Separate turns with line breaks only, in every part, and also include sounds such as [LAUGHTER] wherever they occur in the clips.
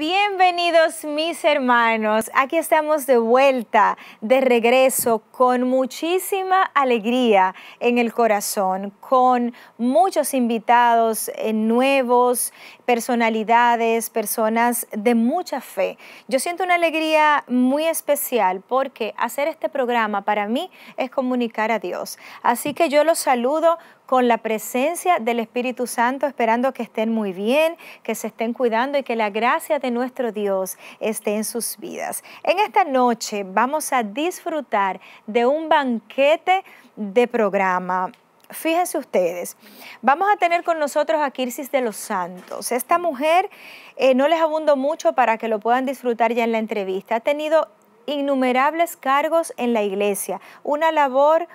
Bienvenidos mis hermanos, aquí estamos de vuelta, de regreso, con muchísima alegría en el corazón, con muchos invitados eh, nuevos, personalidades, personas de mucha fe. Yo siento una alegría muy especial porque hacer este programa para mí es comunicar a Dios. Así que yo los saludo con la presencia del Espíritu Santo, esperando que estén muy bien, que se estén cuidando y que la gracia de nuestro Dios esté en sus vidas. En esta noche vamos a disfrutar de un banquete de programa fíjense ustedes, vamos a tener con nosotros a Kirsis de los Santos. Esta mujer, eh, no les abundo mucho para que lo puedan disfrutar ya en la entrevista, ha tenido innumerables cargos en la iglesia, una labor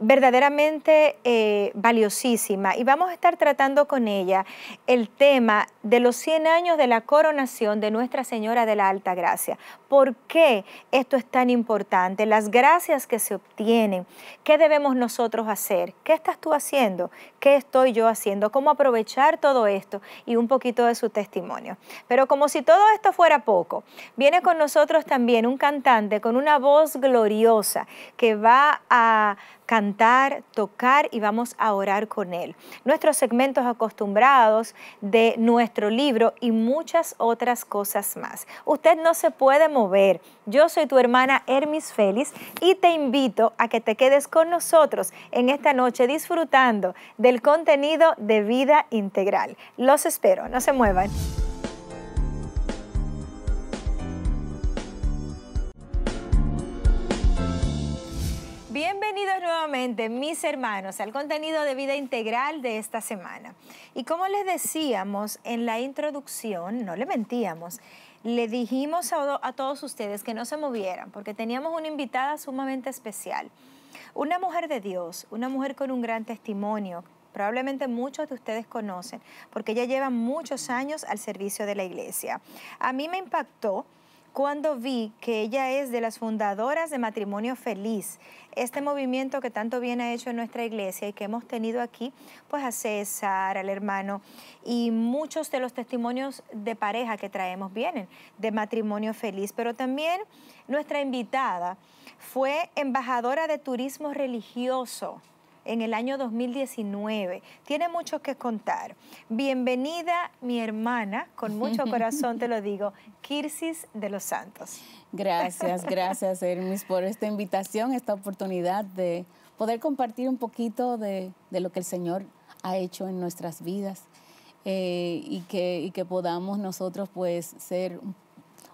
verdaderamente eh, valiosísima y vamos a estar tratando con ella el tema de los 100 años de la coronación de Nuestra Señora de la Alta Gracia. ¿Por qué esto es tan importante? Las gracias que se obtienen, ¿qué debemos nosotros hacer? ¿Qué estás tú haciendo? ¿Qué estoy yo haciendo? ¿Cómo aprovechar todo esto? Y un poquito de su testimonio. Pero como si todo esto fuera poco, viene con nosotros también un cantante con una voz gloriosa que va a cantar, tocar y vamos a orar con Él. Nuestros segmentos acostumbrados de nuestro libro y muchas otras cosas más. Usted no se puede mover. Yo soy tu hermana Hermis Félix y te invito a que te quedes con nosotros en esta noche disfrutando del contenido de vida integral. Los espero, no se muevan. Bienvenidos nuevamente, mis hermanos, al contenido de vida integral de esta semana. Y como les decíamos en la introducción, no le mentíamos, le dijimos a, todos ustedes que no se movieran porque teníamos una invitada sumamente especial. Una mujer de Dios, una mujer con un gran testimonio. Probablemente muchos de ustedes conocen, porque ella lleva muchos años al servicio de la iglesia. A mí me impactó cuando vi que ella es de las fundadoras de Matrimonio Feliz, este movimiento que tanto bien ha hecho en nuestra iglesia y que hemos tenido aquí, pues a César, al hermano, y muchos de los testimonios de pareja que traemos vienen de Matrimonio Feliz, pero también nuestra invitada fue embajadora de turismo religioso en el año 2019. Tiene mucho que contar. Bienvenida, mi hermana, con mucho [LAUGHS] corazón te lo digo, Kirsis de los Santos.
Gracias, [LAUGHS] gracias, Hermes, por esta invitación, esta oportunidad de poder compartir un poquito de, lo que el Señor ha hecho en nuestras vidas eh, y, que, podamos nosotros pues ser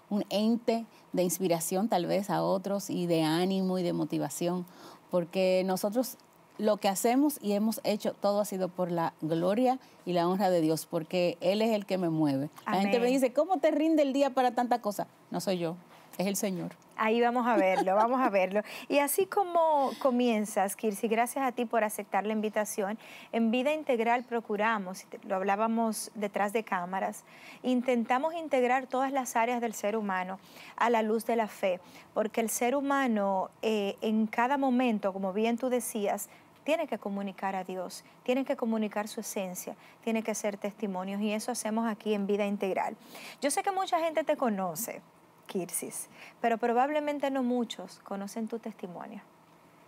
un ente de inspiración tal vez a otros y de ánimo y de motivación, porque nosotros lo que hacemos y hemos hecho, todo ha sido por la gloria y la honra de Dios, porque Él es el que me mueve. La gente me dice, ¿cómo te rinde el día para tanta cosa? No soy yo, es el Señor.
Ahí vamos a verlo, vamos a verlo. Y así como comienzas, Kirsi, gracias a ti por aceptar la invitación. En Vida Integral procuramos, lo hablábamos detrás de cámaras, intentamos integrar todas las áreas del ser humano a la luz de la fe, porque el ser humano eh, en cada momento, como bien tú decías, tiene que comunicar a Dios, tiene que comunicar su esencia, tiene que ser testimonios y eso hacemos aquí en Vida Integral. Yo sé que mucha gente te conoce, Kirsis, pero probablemente no muchos conocen tu testimonio.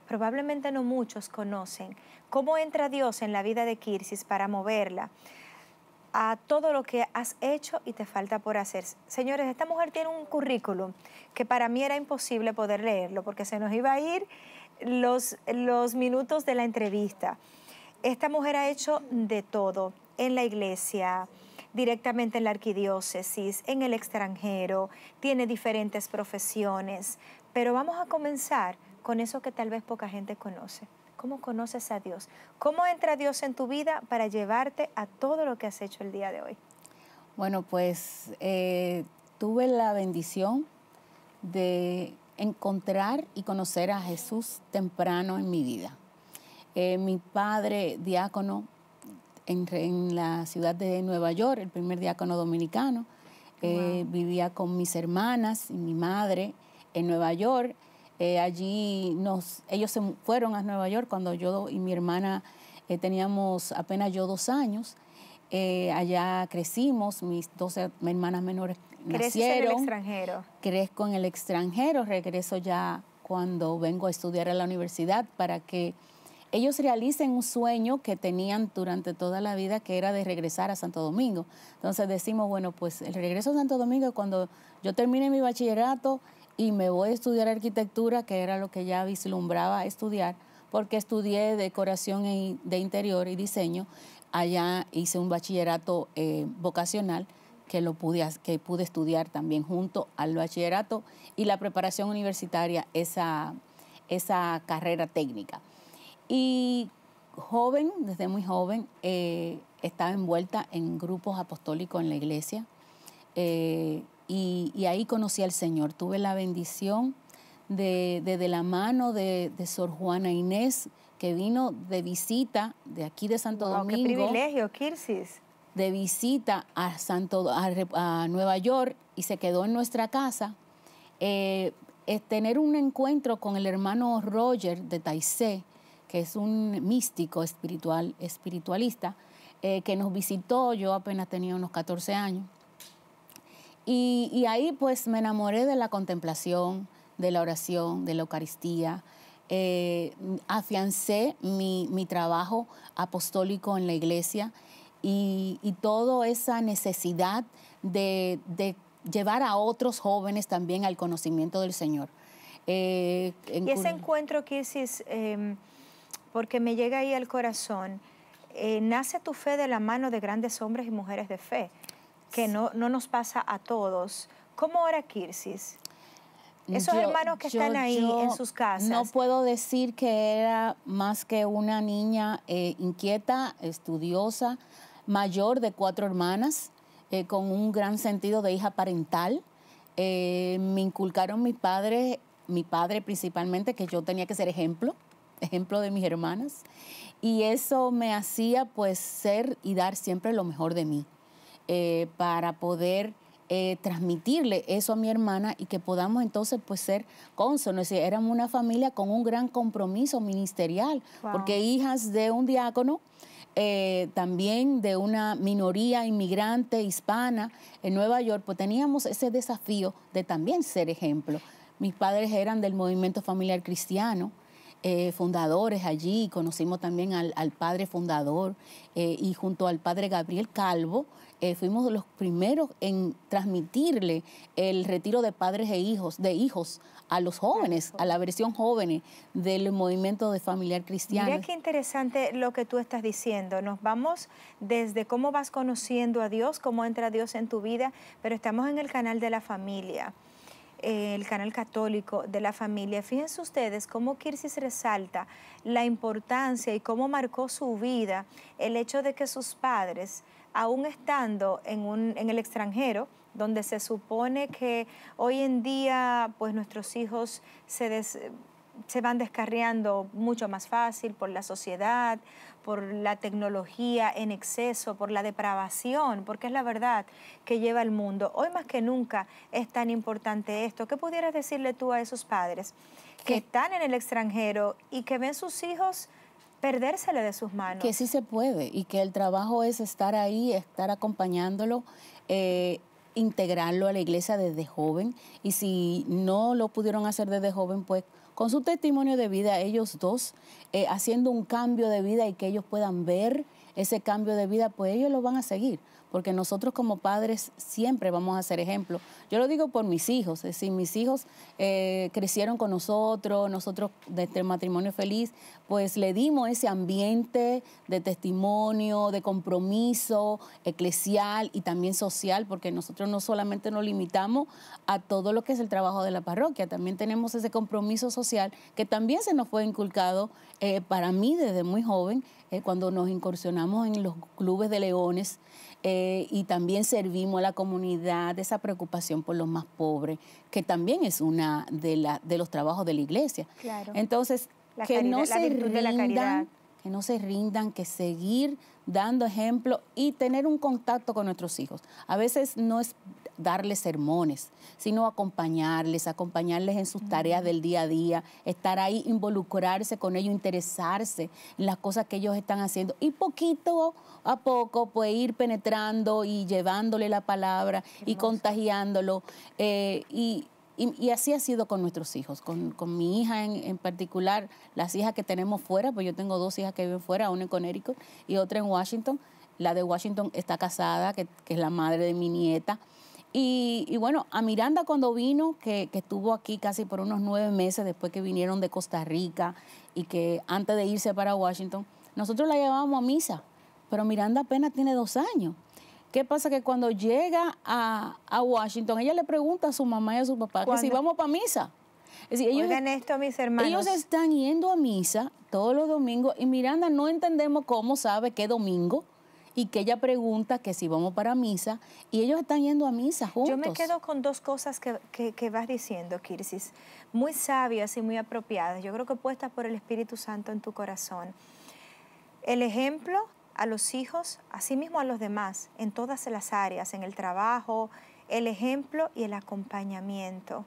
Probablemente no muchos conocen cómo entra Dios en la vida de Kirsis para moverla a todo lo que has hecho y te falta por hacer. Señores, esta mujer tiene un currículum que para mí era imposible poder leerlo porque se nos iba a ir los, los minutos de la entrevista. Esta mujer ha hecho de todo en la iglesia, directamente en la arquidiócesis, en el extranjero, tiene diferentes profesiones, pero vamos a comenzar con eso que tal vez poca gente conoce. ¿Cómo conoces a Dios? ¿Cómo entra Dios en tu vida para llevarte a todo lo que has hecho el día de hoy?
Bueno, pues eh, tuve la bendición de encontrar y conocer a Jesús temprano en mi vida. Eh, mi padre, diácono en, la ciudad de Nueva York, el primer diácono dominicano, eh, vivía con mis hermanas y mi madre en Nueva York. Eh, allí nos, ellos se fueron a Nueva York cuando yo y mi hermana teníamos apenas yo dos años. allá crecimos, mis dos hermanas menores crecieron en el
extranjero.
Crezco en el extranjero, regreso ya cuando vengo a estudiar a la universidad para que ellos realicen un sueño que tenían durante toda la vida, que era de regresar a Santo Domingo. Entonces decimos, bueno, pues el regreso a Santo Domingo cuando yo termine mi bachillerato y me voy a estudiar arquitectura, que era lo que ya vislumbraba estudiar, porque estudié decoración de interior y diseño. Allá hice un bachillerato eh, vocacional que, lo pude, que pude estudiar también junto al bachillerato y la preparación universitaria, esa, esa carrera técnica. Y joven, desde muy joven, eh, estaba envuelta en grupos apostólicos en la iglesia eh, y, ahí conocí al Señor. Tuve la bendición de, la mano de, Sor Juana Inés, que vino de visita de aquí de Santo Domingo. ¡Qué privilegio,
Kirsis!
de visita a, a, Nueva York y se quedó en nuestra casa, eh, es tener un encuentro con el hermano Roger de Taizé, que es un místico espiritual, espiritualista, eh, que nos visitó, yo apenas tenía unos 14 años. Y, ahí pues me enamoré de la contemplación, de la oración, de la Eucaristía. Eh, afiancé mi, mi trabajo apostólico en la iglesia y, toda esa necesidad de, llevar a otros jóvenes también al conocimiento del Señor. Eh, en y ese
encuentro que em, porque me llega ahí al corazón, eh, nace tu fe de la mano de grandes hombres y mujeres de fe, que no, no nos pasa a todos. ¿Cómo ora Kirsis? Esos hermanos que están ahí en sus casas. No
puedo decir que era más que una niña eh, inquieta, estudiosa, mayor de cuatro hermanas, eh, con un gran sentido de hija parental. Eh, me inculcaron mis padres, mi padre principalmente, que yo tenía que ser ejemplo, ejemplo de mis hermanas. Y eso me hacía pues ser y dar siempre lo mejor de mí eh, para poder transmitirle eso a mi hermana y que podamos entonces pues ser cónsonos. Éramos una familia con un gran compromiso ministerial, porque hijas de un diácono eh, también de una minoría inmigrante hispana en Nueva York, pues teníamos ese desafío de también ser ejemplo. Mis padres eran del movimiento familiar cristiano, eh, fundadores allí, conocimos también al, padre fundador eh, y junto al padre Gabriel Calvo eh, fuimos los primeros en transmitirle el retiro de padres e hijos, de hijos a los jóvenes, a la versión joven del movimiento de familiar cristiano. Mira qué
interesante lo que tú estás diciendo. Nos vamos desde cómo vas conociendo a Dios, cómo entra Dios en tu vida, pero estamos en el canal de la familia eh, el canal católico de la familia. Fíjense ustedes cómo Kirsis resalta la importancia y cómo marcó su vida el hecho de que sus padres aún estando en, un, en el extranjero, donde se supone que hoy en día pues nuestros hijos se, se van descarriando mucho más fácil por la sociedad, por la tecnología en exceso, por la depravación, porque es la verdad que lleva el mundo. Hoy más que nunca es tan importante esto. ¿Qué pudieras decirle tú a esos padres que están en el extranjero y que ven sus hijos perdérsele de sus manos. Que sí
se puede y que el trabajo es estar ahí, estar acompañándolo. Eh, integrarlo a la iglesia desde joven y si no lo pudieron hacer desde joven, pues con su testimonio de vida, ellos dos, eh, haciendo un cambio de vida y que ellos puedan ver ese cambio de vida, pues ellos lo van a seguir, porque nosotros como padres siempre vamos a ser ejemplo. Yo lo digo por mis hijos, es decir, mis hijos eh, crecieron con nosotros, nosotros desde el este matrimonio feliz, pues le dimos ese ambiente de testimonio, de compromiso eclesial y también social, porque nosotros no solamente nos limitamos a todo lo que es el trabajo de la parroquia, también tenemos ese compromiso social que también se nos fue inculcado eh, para mí desde muy joven, eh, cuando nos incursionamos en los clubes de leones y también servimos a la comunidad, esa preocupación por los más pobres, que también es una de, la, de los trabajos de la iglesia. Entonces, que no se rindan, que no se rindan, que seguir dando ejemplo y tener un contacto con nuestros hijos. A veces no es darles sermones, sino acompañarles, acompañarles en sus tareas del día a día, estar ahí, involucrarse con ellos, interesarse en las cosas que ellos están haciendo y poquito a poco pues ir penetrando y llevándole la palabra y contagiándolo. Eh, y, así ha sido con nuestros hijos, con, mi hija en, en, particular, las hijas que tenemos fuera, pues yo tengo dos hijas que viven fuera, una en Connecticut y otra en Washington. La de Washington está casada, que es la madre de mi nieta. Y, bueno, a Miranda cuando vino, que, estuvo aquí casi por unos nueve meses después que vinieron de Costa Rica y que antes de irse para Washington, nosotros la llevábamos a misa, pero Miranda apenas tiene dos años. ¿Qué pasa? Que cuando llega a, Washington, ella le pregunta a su mamá y a su papá ¿Cuándo? si vamos para misa. Es ellos, Oigan esto,
mis hermanos. Ellos están
yendo a misa todos los domingos y Miranda no entendemos cómo sabe qué domingo y que ella pregunta que si vamos para misa y ellos están yendo a misa juntos. Yo me quedo
con dos cosas que, vas diciendo, Kirsis, muy sabias y muy apropiadas. Yo creo que puestas por el Espíritu Santo en tu corazón. El ejemplo a los hijos, así mismo a los demás, en todas las áreas, en el trabajo, el ejemplo y el acompañamiento.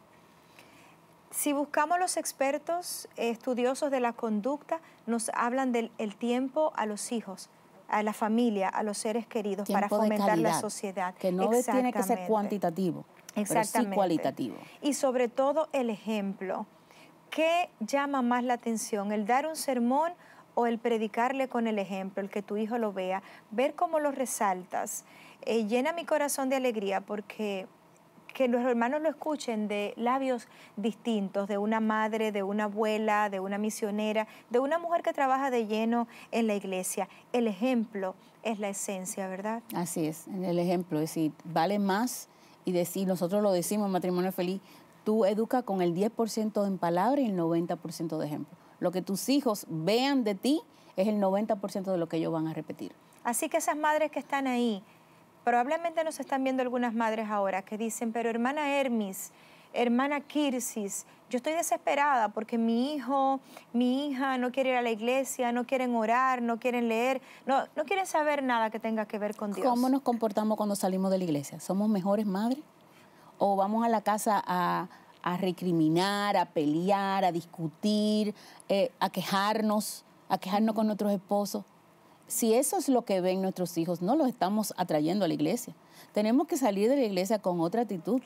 Si buscamos los expertos estudiosos de la conducta, nos hablan del tiempo a los hijos, a la familia, a los seres queridos, para fomentar la sociedad. Que no tiene que ser cuantitativo,
Exactamente. cualitativo.
Y sobre todo el ejemplo. ¿Qué llama más la atención? ¿El dar un sermón o el predicarle con el ejemplo, el que tu hijo lo vea? Ver cómo lo resaltas. Eh, llena mi corazón de alegría porque que nuestros hermanos lo escuchen de labios distintos, de una madre, de una abuela, de una misionera, de una mujer que trabaja de lleno en la iglesia. El ejemplo es la esencia, ¿verdad?
Así es, en el ejemplo, es decir, vale más y decir, nosotros lo decimos Matrimonio Feliz, tú educa con el 10% en palabra y el 90% de ejemplo. Lo que tus hijos vean de ti es el 90% de lo que ellos van a repetir. Así
que esas madres que están ahí, Probablemente nos están viendo algunas madres ahora que dicen, pero hermana Hermis, hermana Kirsis, yo estoy desesperada porque mi hijo, mi hija no quiere ir a la iglesia, no quieren orar, no quieren leer, no, no quieren saber nada que tenga que ver con Dios. ¿Cómo nos
comportamos cuando salimos de la iglesia? ¿Somos mejores madres? ¿O vamos a la casa a, recriminar, a pelear, a discutir, eh, a quejarnos, a quejarnos con nuestros esposos? si eso es lo que ven nuestros hijos, no los estamos atrayendo a la iglesia. Tenemos que salir de la iglesia con otra actitud.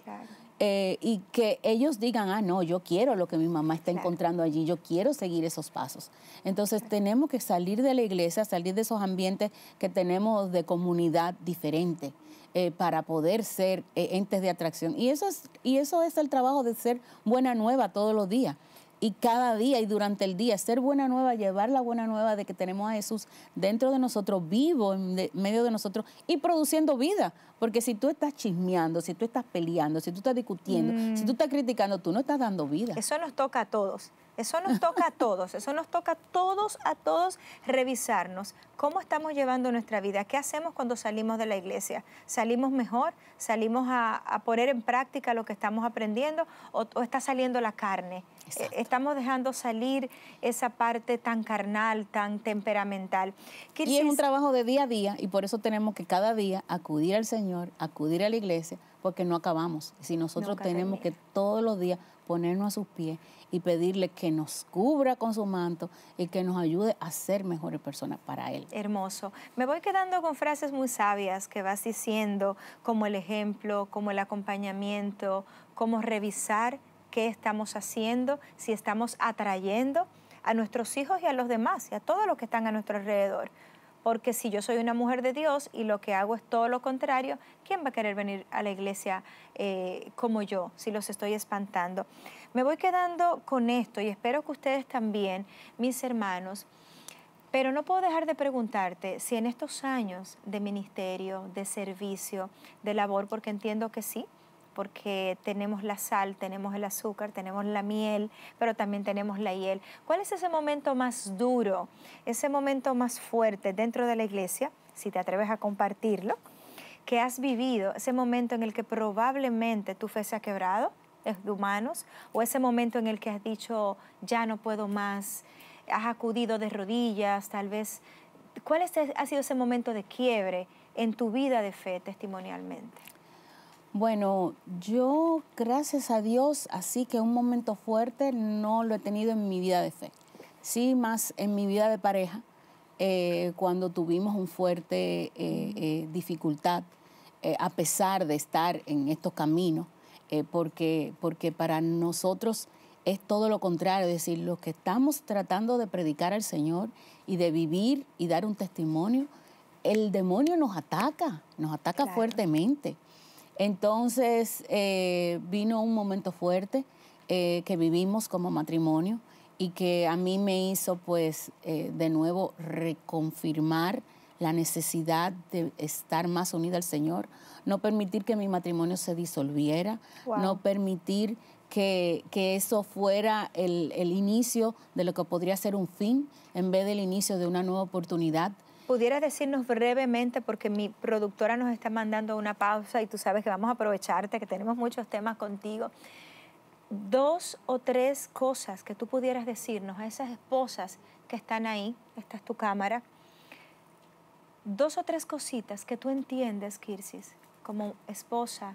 Eh, y que ellos digan, ah, no, yo quiero lo que mi mamá está encontrando allí, yo quiero seguir esos pasos. Entonces tenemos que salir de la iglesia, salir de esos ambientes que tenemos de comunidad diferente eh, para poder ser eh, entes de atracción. Y eso, y eso es el trabajo de ser buena nueva todos los días y cada día y durante el día, ser buena nueva, llevar la buena nueva de que tenemos a Jesús dentro de nosotros, vivo en medio de nosotros y produciendo vida. Porque si tú estás chismeando, si tú estás peleando, si tú estás discutiendo, si mm. tú estás criticando,
tú no estás dando vida. Eso nos toca a todos. Eso nos toca a todos, eso nos toca a todos, a todos revisarnos cómo estamos llevando nuestra vida, qué hacemos cuando salimos de la iglesia. ¿Salimos mejor? ¿Salimos a, poner en práctica lo que estamos aprendiendo o, está saliendo la carne? E, estamos dejando salir esa parte tan carnal, tan temperamental. y es un trabajo
de día a día y por eso tenemos que cada día acudir al Señor, acudir a la iglesia, porque no acabamos. Si nosotros tenemos que todos los días ponernos a sus pies y pedirle que nos cubra con su manto y que nos ayude
a ser mejores personas para Él. Hermoso. Me voy quedando con frases muy sabias que vas diciendo, como el ejemplo, como el acompañamiento, como revisar qué estamos haciendo, si estamos atrayendo a nuestros hijos y a los demás y a todos los que están a nuestro alrededor. Porque si yo soy una mujer de Dios y lo que hago es todo lo contrario, ¿quién va a querer venir a la iglesia eh, como yo si los estoy espantando? Me voy quedando con esto y espero que ustedes también, mis hermanos, pero no puedo dejar de preguntarte si en estos años de ministerio, de servicio, de labor, porque entiendo que sí, porque tenemos la sal, tenemos el azúcar, tenemos la miel, pero también tenemos la hiel. ¿Cuál es ese momento más duro, ese momento más fuerte dentro de la iglesia, si te atreves a compartirlo, que has vivido, ese momento en el que probablemente tu fe se ha quebrado, es de humanos, o ese momento en el que has dicho, ya no puedo más, has acudido de rodillas, tal vez. ¿Cuál ha sido ese momento de quiebre en tu vida de fe testimonialmente?
Bueno, yo gracias a Dios, así que un momento fuerte no lo he tenido en mi vida de fe. Sí, más en mi vida de pareja, eh, cuando tuvimos un fuerte eh, eh, dificultad, a pesar de estar en estos caminos, porque, para nosotros es todo lo contrario, es decir, los que estamos tratando de predicar al Señor y de vivir y dar un testimonio, el demonio nos ataca, nos ataca fuertemente. Entonces eh, vino un momento fuerte eh, que vivimos como matrimonio y que a mí me hizo pues eh, de nuevo reconfirmar la necesidad de estar más unida al Señor, no permitir que mi matrimonio se disolviera, no permitir que, eso fuera el, el, inicio de lo que podría ser un fin en vez del inicio de una nueva oportunidad
¿Pudieras decirnos brevemente, porque mi productora nos está mandando una pausa y tú sabes que vamos a aprovecharte, que tenemos muchos temas contigo, dos o tres cosas que tú pudieras decirnos a esas esposas que están ahí, esta es tu cámara, dos o tres cositas que tú entiendes, Kirsis, como esposa,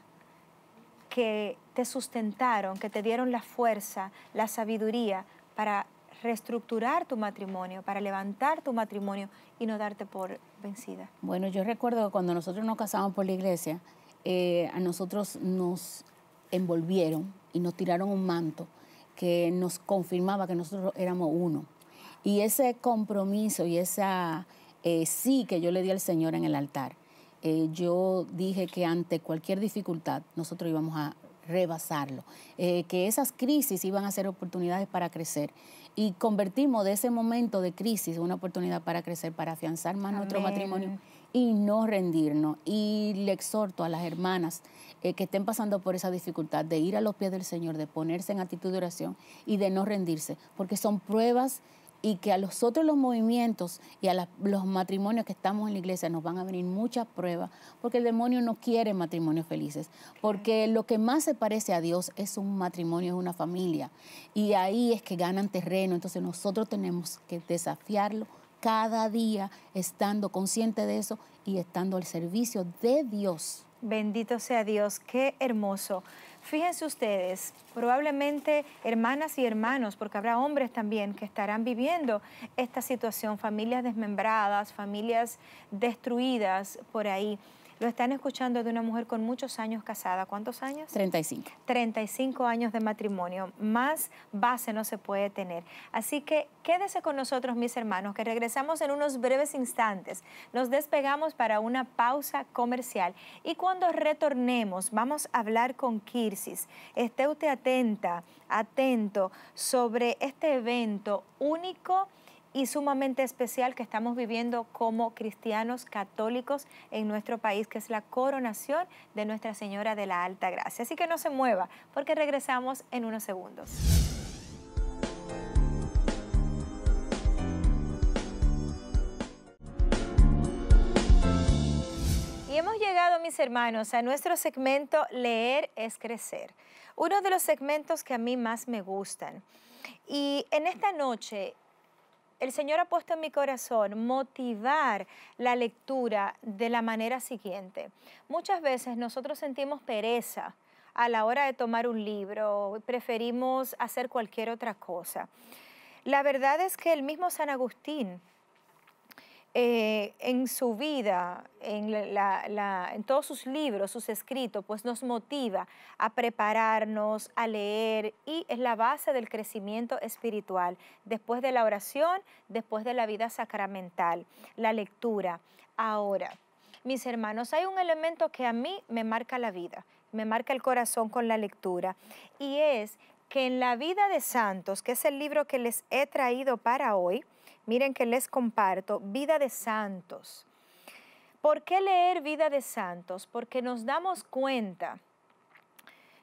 que te sustentaron, que te dieron la fuerza, la sabiduría para reestructurar tu matrimonio, para levantar tu matrimonio y no darte por vencida?
Bueno, yo recuerdo cuando nosotros nos casamos por la iglesia, eh, a nosotros nos envolvieron y nos tiraron un manto que nos confirmaba que nosotros éramos uno. Y ese compromiso y esa eh, sí que yo le di al Señor en el altar, eh, yo dije que ante cualquier dificultad nosotros íbamos a rebasarlo, eh, que esas crisis iban a ser oportunidades para crecer. Y convertimos de ese momento de crisis una oportunidad para crecer, para afianzar más nuestro matrimonio y no rendirnos. Y le exhorto a las hermanas eh, que estén pasando por esa dificultad de ir a los pies del Señor, de ponerse en actitud de oración y de no rendirse, porque son pruebas y que a los otros los movimientos y a los matrimonios que estamos en la iglesia nos van a venir muchas pruebas, porque el demonio no quiere matrimonios felices, porque lo que más se parece a Dios es un matrimonio, es una familia, y ahí es que ganan terreno, entonces nosotros tenemos que desafiarlo cada día, estando consciente de eso y estando al servicio de
Dios Bendito sea Dios, qué hermoso. Fíjense ustedes, probablemente hermanas y hermanos, porque habrá hombres también que estarán viviendo esta situación, familias desmembradas, familias destruidas por ahí. Lo están escuchando de una mujer con muchos años casada. ¿Cuántos años? 35. 35 años de matrimonio. Más base no se puede tener. Así que quédese con nosotros, mis hermanos, que regresamos en unos breves instantes. Nos despegamos para una pausa comercial. Y cuando retornemos, vamos a hablar con Kirsis. Esté usted atenta, atento sobre este evento único y sumamente especial que estamos viviendo como cristianos católicos en nuestro país, que es la coronación de Nuestra Señora de la Alta Gracia. Así que no se mueva, porque regresamos en unos segundos. Y hemos llegado, mis hermanos, a nuestro segmento Leer es Crecer, uno de los segmentos que a mí más me gustan. Y en esta noche el Señor ha puesto en mi corazón motivar la lectura de la manera siguiente. Muchas veces nosotros sentimos pereza a la hora de tomar un libro, preferimos hacer cualquier otra cosa. La verdad es que el mismo San Agustín eh, en su vida, en, todos sus libros, sus escritos, pues nos motiva a prepararnos, a leer y es la base del crecimiento espiritual. Después de la oración, después de la vida sacramental, la lectura. Ahora, mis hermanos, hay un elemento que a mí me marca la vida, me marca el corazón con la lectura y es que en la vida de santos, que es el libro que les he traído para hoy, Miren que les comparto Vida de Santos. ¿Por qué leer Vida de Santos? Porque nos damos cuenta,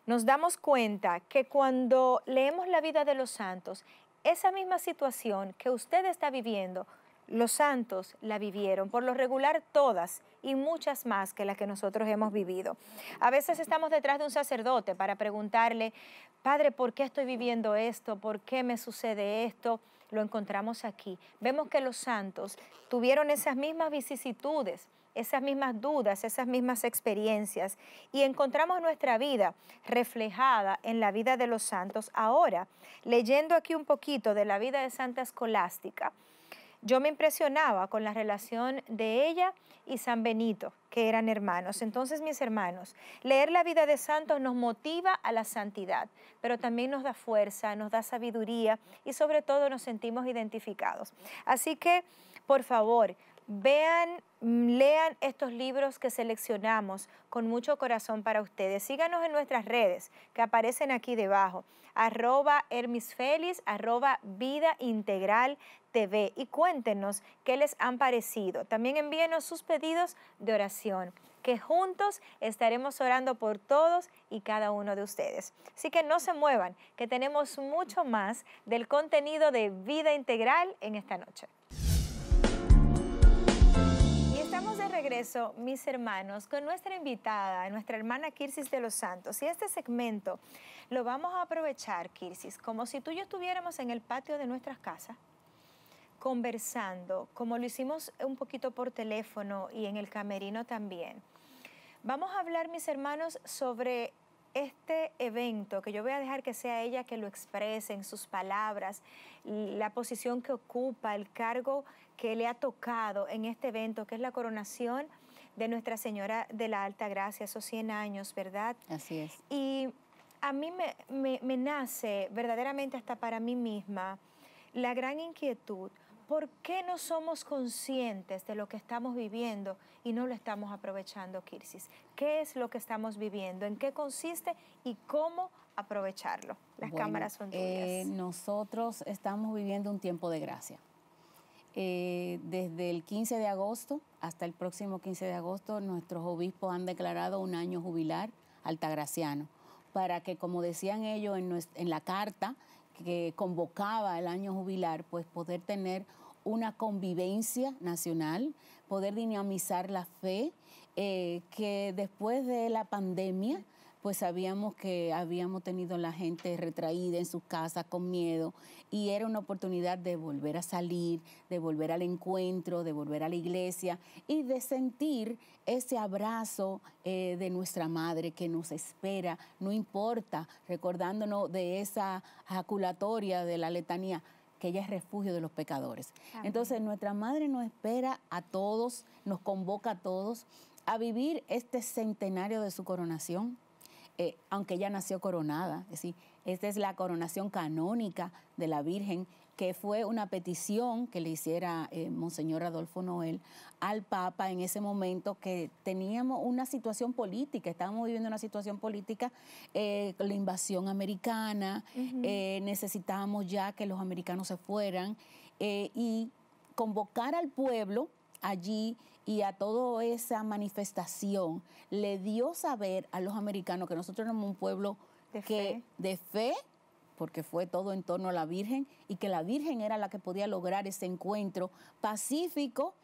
nos damos cuenta que cuando leemos la vida de los santos, esa misma situación que usted está viviendo, los santos la vivieron, por lo regular todas y muchas más que las que nosotros hemos vivido. A veces estamos detrás de un sacerdote para preguntarle, Padre, ¿por qué estoy viviendo esto? ¿Por qué me sucede esto? lo encontramos aquí. Vemos que los santos tuvieron esas mismas vicisitudes, esas mismas dudas, esas mismas experiencias y encontramos nuestra vida reflejada en la vida de los santos. Ahora, leyendo aquí un poquito de la vida de Santa Escolástica, yo me impresionaba con la relación de ella y San Benito, que eran hermanos. Entonces, mis hermanos, leer la vida de santos nos motiva a la santidad, pero también nos da fuerza, nos da sabiduría y sobre todo nos sentimos identificados. Así que, por favor, Vean, lean estos libros que seleccionamos con mucho corazón para ustedes. Síganos en nuestras redes que aparecen aquí debajo, arroba hermisfelis, arroba vida integral TV y cuéntenos qué les han parecido. También envíenos sus pedidos de oración, que juntos estaremos orando por todos y cada uno de ustedes. Así que no se muevan, que tenemos mucho más del contenido de vida integral en esta noche. regreso, mis hermanos, con nuestra invitada, nuestra hermana Kirsis de los Santos. Y este segmento lo vamos a aprovechar, Kirsis, como si tú y yo estuviéramos en el patio de nuestras casas, conversando, como lo hicimos un poquito por teléfono y en el camerino también. Vamos a hablar, mis hermanos, sobre este evento, que yo voy a dejar que sea ella que lo exprese en sus palabras, la posición que ocupa, el cargo que le ha tocado en este evento, que es la coronación de Nuestra Señora de la Alta Gracia, esos 100 años, ¿verdad? Así es. Y a mí me, nace verdaderamente hasta para mí misma la gran inquietud, ¿por qué no somos conscientes de lo que estamos viviendo y no lo estamos aprovechando, Kirsis? ¿Qué es lo que estamos viviendo? ¿En qué consiste y cómo aprovecharlo? Las cámaras son
eh, tuyas. nosotros estamos viviendo un tiempo de gracia. Eh, desde el 15 de agosto hasta el próximo 15 de agosto, nuestros obispos han declarado un año jubilar altagraciano, para que, como decían ellos en, la carta que convocaba el año jubilar, pues poder tener una convivencia nacional, poder dinamizar la fe, eh, que después de la pandemia pues sabíamos que habíamos tenido la gente retraída en sus casas con miedo y era una oportunidad de volver a salir, de volver al encuentro, de volver a la iglesia y de sentir ese abrazo eh, de nuestra madre que nos espera, no importa, recordándonos de esa jaculatoria de la letanía que ella es refugio de los pecadores. Entonces nuestra madre nos espera a todos, nos convoca a todos a vivir este centenario de su coronación, eh, aunque ella nació coronada. Es decir, esta es la coronación canónica de la Virgen, que fue una petición que le hiciera eh, Monseñor Adolfo Noel al Papa en ese momento que teníamos una situación política, estábamos viviendo una situación política, eh, la invasión americana, necesitábamos ya que los americanos se fueran y convocar al pueblo allí y a toda esa manifestación le dio saber a los americanos que nosotros éramos un pueblo que, de fe, porque fue todo en torno a la Virgen, y que la Virgen era la que podía lograr ese encuentro pacífico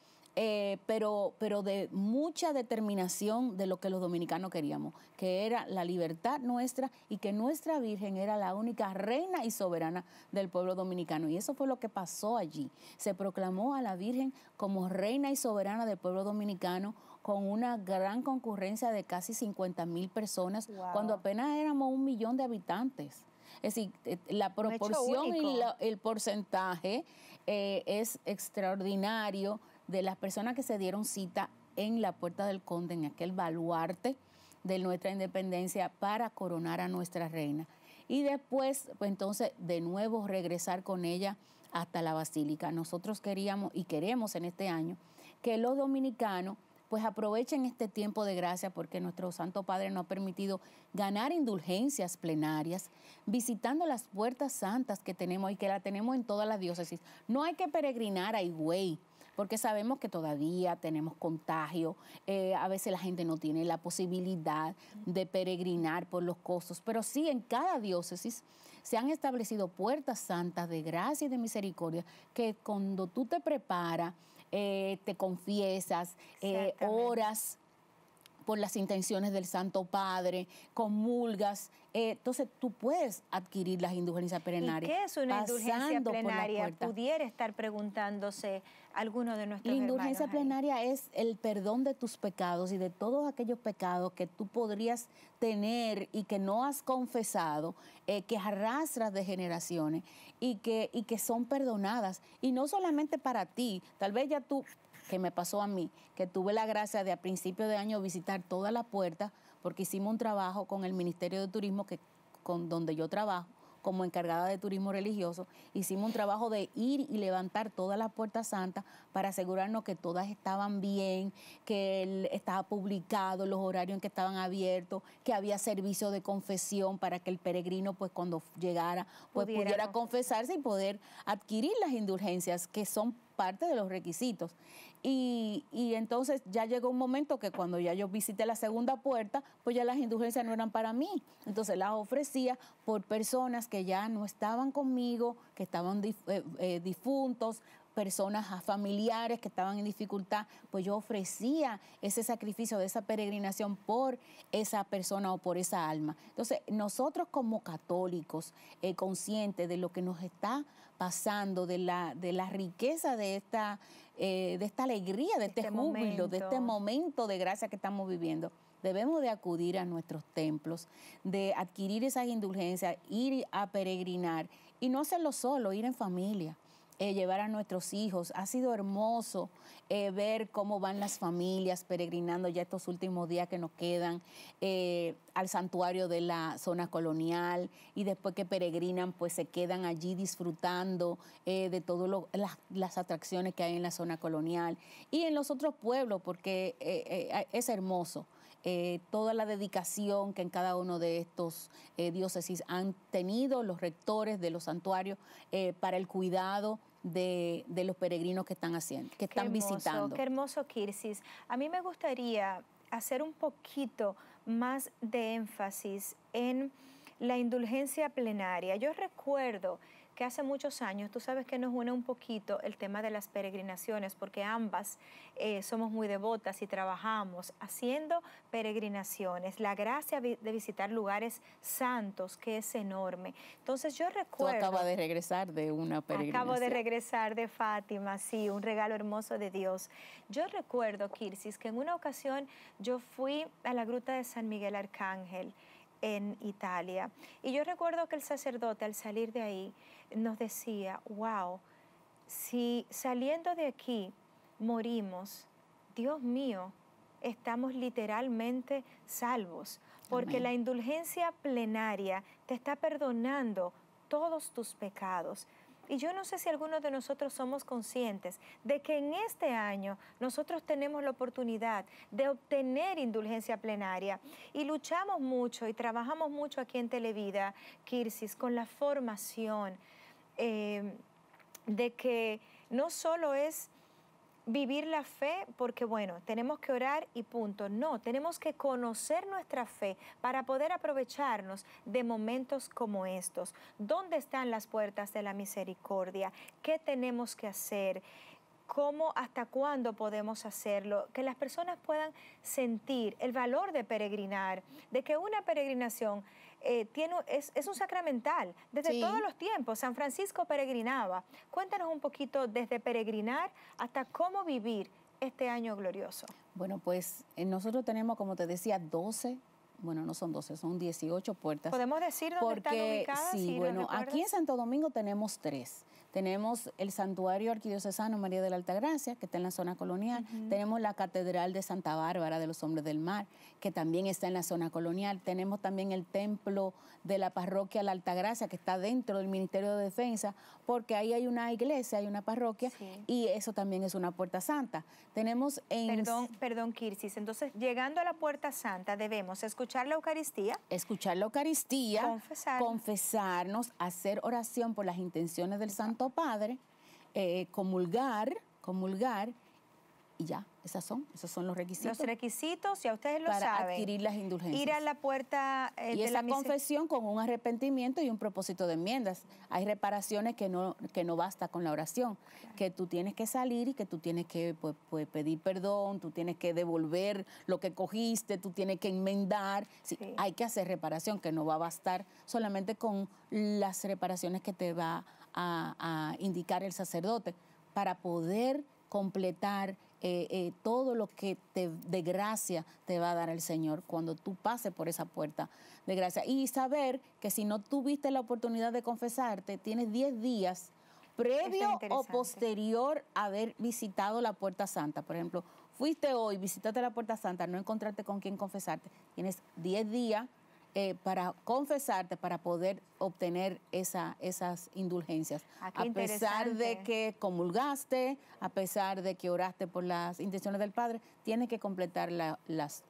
eh, pero, pero de mucha determinación de lo que los dominicanos queríamos, que era la libertad nuestra y que nuestra Virgen era la única reina y soberana del pueblo dominicano. Y eso fue lo que pasó allí. Se proclamó a la Virgen como reina y soberana del pueblo dominicano con una gran concurrencia de casi 50 mil personas, cuando apenas éramos un millón de habitantes. Es decir, eh, la proporción y el porcentaje eh, es extraordinario de las personas que se dieron cita en la Puerta del Conde, en aquel baluarte de nuestra independencia para coronar a nuestra reina. Y después, pues, entonces, de nuevo regresar con ella hasta la Basílica. Nosotros queríamos y queremos en este año que los dominicanos pues aprovechen este tiempo de gracia porque nuestro Santo Padre nos ha permitido ganar indulgencias plenarias, visitando las puertas santas que tenemos y que la tenemos en todas las diócesis. No hay que peregrinar a Higüey, porque sabemos que todavía tenemos contagio, eh, a veces la gente no tiene la posibilidad de peregrinar por los costos, pero sí en cada diócesis se han establecido puertas santas de gracia y de misericordia que cuando tú te preparas, eh, te confiesas, eh, oras por las intenciones del Santo Padre, comulgas. Eh, entonces tú puedes adquirir las
indulgencias plenarias. ¿Y ¿Qué es una indulgencia plenaria? Pudiera estar preguntándose alguno de nuestros La indulgencia
plenaria es el perdón de tus pecados y de todos aquellos pecados que tú podrías tener y que no has confesado, eh, que arrastras de generaciones y que, y que son perdonadas. Y no solamente para ti, tal vez ya tú que me pasó a mí, que tuve la gracia de a principio de año visitar todas las puertas porque hicimos un trabajo con el Ministerio de Turismo que con donde yo trabajo como encargada de turismo religioso, hicimos un trabajo de ir y levantar todas las puertas santas para asegurarnos que todas estaban bien, que estaba publicado los horarios en que estaban abiertos, que había servicio de confesión para que el peregrino, pues cuando llegara, pues pudiera confesarse y poder adquirir las indulgencias que son parte de los requisitos. Y, entonces ya llegó un momento que cuando ya yo visité la segunda puerta, pues ya las indulgencias no eran para mí. Entonces las ofrecía por personas que ya no estaban conmigo, que estaban eh, eh, difuntos, personas familiares que estaban en dificultad, pues yo ofrecía ese sacrificio de esa peregrinación por esa persona o por esa alma. Entonces, nosotros como católicos, eh, conscientes de lo que nos está pasando, de la, de riqueza de esta, eh, de esta alegría, de este, este júbilo, de este momento de gracia que estamos viviendo. Debemos de acudir a nuestros templos, de adquirir esas indulgencias, ir a peregrinar y no hacerlo solo, ir en familia. Eh, llevar a nuestros hijos. Ha sido hermoso eh, ver cómo van las familias peregrinando ya estos últimos días que nos quedan eh, al santuario de la zona colonial y después que peregrinan pues se quedan allí disfrutando de todas las atracciones que hay en la zona colonial y en los otros pueblos porque es hermoso. Eh, toda la dedicación que en cada uno de estos eh, diócesis han tenido los rectores de los santuarios eh, para el cuidado de, los peregrinos que están haciendo, que están visitando. Qué
hermoso, Kirsis. A mí me gustaría hacer un poquito más de énfasis en la indulgencia plenaria. Yo recuerdo que hace muchos años, tú sabes que nos une un poquito el tema de las peregrinaciones, porque ambas eh, somos muy devotas y trabajamos haciendo peregrinaciones. La gracia de visitar lugares santos, que es enorme. Entonces yo recuerdo... Tú acabas de
regresar de una peregrinación. Acabo de
regresar de Fátima, sí, un regalo hermoso de Dios. Yo recuerdo, Kirsis, que en una ocasión yo fui a la gruta de San Miguel Arcángel en Italia. Y yo recuerdo que el sacerdote al salir de ahí nos decía, wow, si saliendo de aquí morimos, Dios mío, estamos literalmente salvos, porque la indulgencia plenaria te está perdonando todos tus pecados. Y yo no sé si algunos de nosotros somos conscientes de que en este año nosotros tenemos la oportunidad de obtener indulgencia plenaria y luchamos mucho y trabajamos mucho aquí en Televida, Kirsis, con la formación eh, de que no solo es vivir la fe porque, bueno, tenemos que orar y punto. No, tenemos que conocer nuestra fe para poder aprovecharnos de momentos como estos. ¿Dónde están las puertas de la misericordia? ¿Qué tenemos que hacer? cómo, hasta cuándo podemos hacerlo, que las personas puedan sentir el valor de peregrinar, de que una peregrinación eh, tiene, es, un sacramental. Desde todos los tiempos, San Francisco peregrinaba. Cuéntanos un poquito desde peregrinar hasta cómo vivir este año glorioso.
Bueno, pues eh, nosotros tenemos, como te decía, 12 bueno, no son 12, son 18 puertas. ¿Podemos decir dónde porque, están ubicadas? Sí, bueno, aquí en Santo Domingo tenemos tres. Tenemos el Santuario Arquidiocesano María de la Altagracia, que está en la zona colonial. Tenemos la Catedral de Santa Bárbara de los Hombres del Mar, que también está en la zona colonial. Tenemos también el Templo de la Parroquia La Altagracia, que está dentro del Ministerio de Defensa, porque ahí hay una iglesia, hay una parroquia, y eso también es
una puerta santa. Tenemos en... Perdón, perdón, Kirsis. Entonces, llegando a la puerta santa, debemos escuchar la Eucaristía. Escuchar la Eucaristía. Confesarnos.
confesarnos hacer oración por las intenciones del Santo Padre, eh, comulgar, comulgar, y ya, esas son, esos son los requisitos. Los
requisitos, a ustedes lo saben. adquirir las indulgencias. Ir a la puerta eh, y esa la confesión
con un arrepentimiento y un propósito de enmiendas. Hay reparaciones que no, que no basta con la oración, que tú tienes que salir y que tú tienes que pues, pues, pedir perdón, tú tienes que devolver lo que cogiste, tú tienes que enmendar. Hay que hacer reparación, que no va a bastar solamente con las reparaciones que te va a, indicar el sacerdote para poder completar eh, eh, todo lo que te, de gracia te va a dar el Señor cuando tú pases por esa puerta de gracia. Y saber que si no tuviste la oportunidad de confesarte, tienes 10 días previo o posterior a haber visitado la puerta santa. Por ejemplo, fuiste hoy, visitaste la puerta santa, no encontraste con quien confesarte, tienes 10 días eh, para confesarte, para poder obtener esas indulgencias. Ah, a pesar de que comulgaste, a pesar de que oraste por las intenciones del Padre, tienes que completar las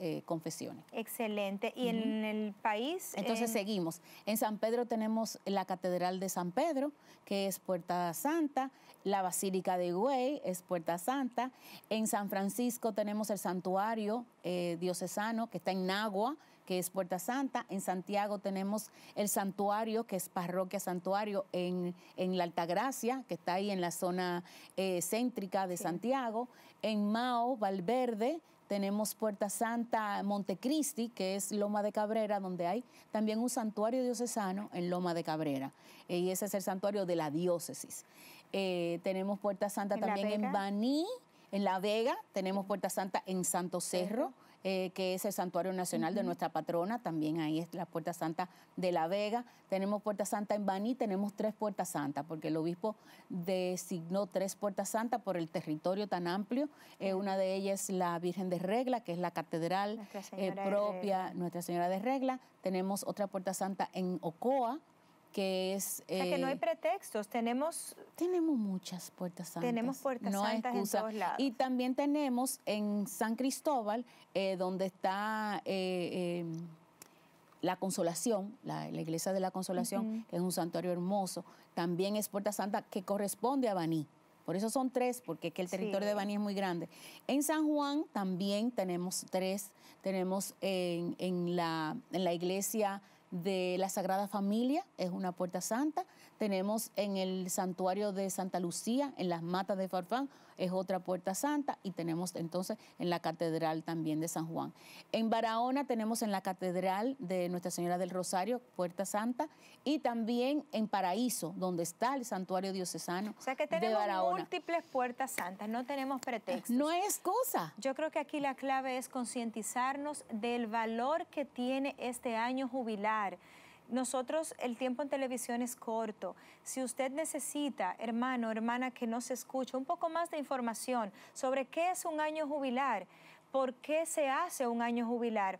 eh, confesiones. Excelente. ¿Y en el país? Entonces seguimos. En San Pedro tenemos la Catedral de San Pedro, que es Puerta Santa, la Basílica de Güey es Puerta Santa, en San Francisco tenemos el Santuario eh, Diocesano, que está en Nagua, que es Puerta Santa. En Santiago tenemos el santuario, que es parroquia santuario en, la Altagracia, que está ahí en la zona eh, céntrica de Santiago. En Mao, Valverde, tenemos Puerta Santa Montecristi, que es Loma de Cabrera, donde hay también un santuario diocesano en Loma de Cabrera. y ese es el santuario de la diócesis. Eh, tenemos Puerta Santa también en Baní, en La Vega, tenemos Puerta Santa en Santo Cerro eh, que es el Santuario Nacional de nuestra patrona, también ahí es la Puerta Santa de La Vega, tenemos Puerta Santa en Baní, tenemos tres Puertas Santas, porque el obispo designó tres Puertas Santas por el territorio tan amplio, eh, una de ellas es la Virgen de Regla, que es la catedral eh, propia, Nuestra Señora de Regla, tenemos otra Puerta Santa en Ocoa, que es... o sea, que no hay eh,
pretextos, tenemos... Tenemos muchas puertas santas. Tenemos puertas santas en todos lados.
Y también tenemos en San Cristóbal, eh, donde está eh, em, la Consolación, la, Iglesia de la Consolación, que es un santuario hermoso, también es puerta santa que corresponde a Baní. Por eso son tres, porque que el territorio de Baní es muy grande. En San Juan también tenemos tres. Tenemos en, la, en la iglesia de la Sagrada Familia, es una puerta santa, tenemos en el santuario de Santa Lucía, en las matas de Farfán, es otra puerta santa y tenemos entonces en la catedral también de San Juan. En Barahona tenemos en la catedral de Nuestra Señora del Rosario, puerta santa, y también en Paraíso, donde está el santuario diocesano. O sea que tenemos
múltiples puertas santas, no tenemos pretextos. No es excusa. Yo creo que aquí la clave es concientizarnos del valor que tiene este año jubilar nosotros, el tiempo en televisión es corto. Si usted necesita, hermano, hermana que no se escuche, un poco más de información sobre qué es un año jubilar, por qué se hace un año jubilar,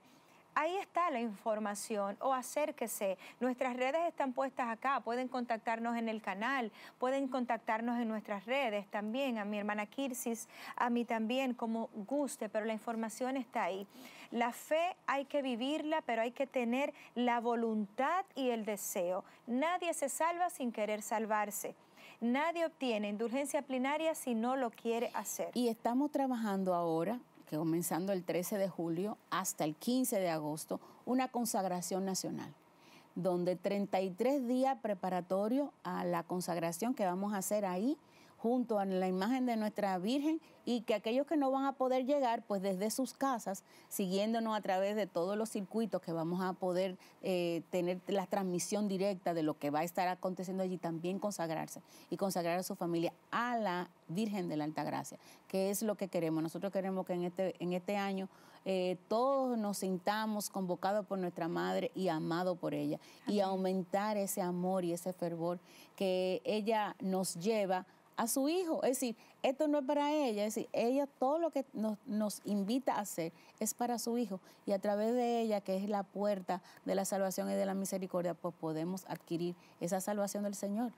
Ahí está la información o acérquese. Nuestras redes están puestas acá. Pueden contactarnos en el canal, pueden contactarnos en nuestras redes también, a mi hermana Kirsis, a mí también, como guste, pero la información está ahí. La fe hay que vivirla, pero hay que tener la voluntad y el deseo. Nadie se salva sin querer salvarse. Nadie obtiene indulgencia plenaria si no lo quiere hacer.
Y estamos trabajando ahora, que comenzando el 13 de julio hasta el 15 de agosto, una consagración nacional donde 33 días preparatorio a la consagración que vamos a hacer ahí junto a la imagen de nuestra Virgen y que aquellos que no van a poder llegar, pues desde sus casas, siguiéndonos a través de todos los circuitos que vamos a poder eh, tener la transmisión directa de lo que va a estar aconteciendo allí, también consagrarse y consagrar a su familia a la Virgen de la Altagracia, que es lo que queremos. Nosotros queremos que en este, en este año eh, todos nos sintamos convocados por nuestra Madre y amados por ella, y aumentar ese amor y ese fervor que ella nos lleva a su hijo. Es decir, esto no es para ella, es decir, ella todo lo que nos, invita a hacer es para su hijo y a través de ella, que es la puerta de la salvación y de la misericordia, pues podemos adquirir esa salvación del Señor.